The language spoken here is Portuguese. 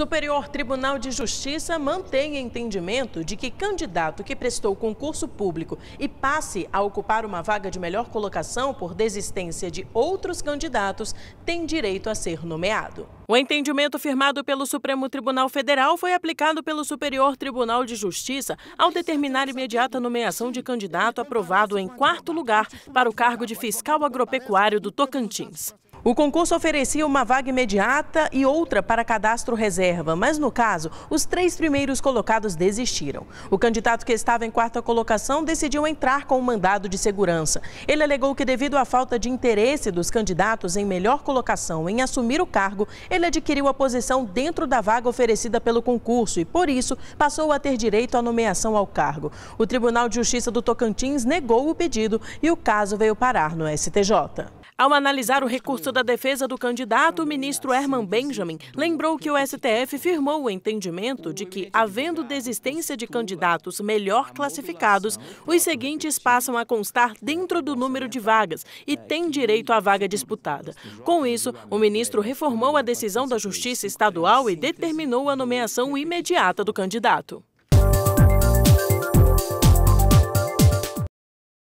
Superior Tribunal de Justiça mantém entendimento de que candidato que prestou concurso público e passe a ocupar uma vaga de melhor colocação por desistência de outros candidatos tem direito a ser nomeado. O entendimento firmado pelo Supremo Tribunal Federal foi aplicado pelo Superior Tribunal de Justiça ao determinar imediata nomeação de candidato aprovado em quarto lugar para o cargo de fiscal agropecuário do Tocantins. O concurso oferecia uma vaga imediata e outra para cadastro reserva, mas no caso, os três primeiros colocados desistiram. O candidato que estava em quarta colocação decidiu entrar com o um mandado de segurança. Ele alegou que, devido à falta de interesse dos candidatos em melhor colocação em assumir o cargo, ele adquiriu a posição dentro da vaga oferecida pelo concurso e, por isso, passou a ter direito à nomeação ao cargo. O Tribunal de Justiça do Tocantins negou o pedido e o caso veio parar no STJ. Ao analisar o recurso da defesa do candidato, o ministro Herman Benjamin lembrou que o STF firmou o entendimento de que, havendo desistência de candidatos melhor classificados, os seguintes passam a constar dentro do número de vagas e têm direito à vaga disputada. Com isso, o ministro reformou a decisão da Justiça Estadual e determinou a nomeação imediata do candidato.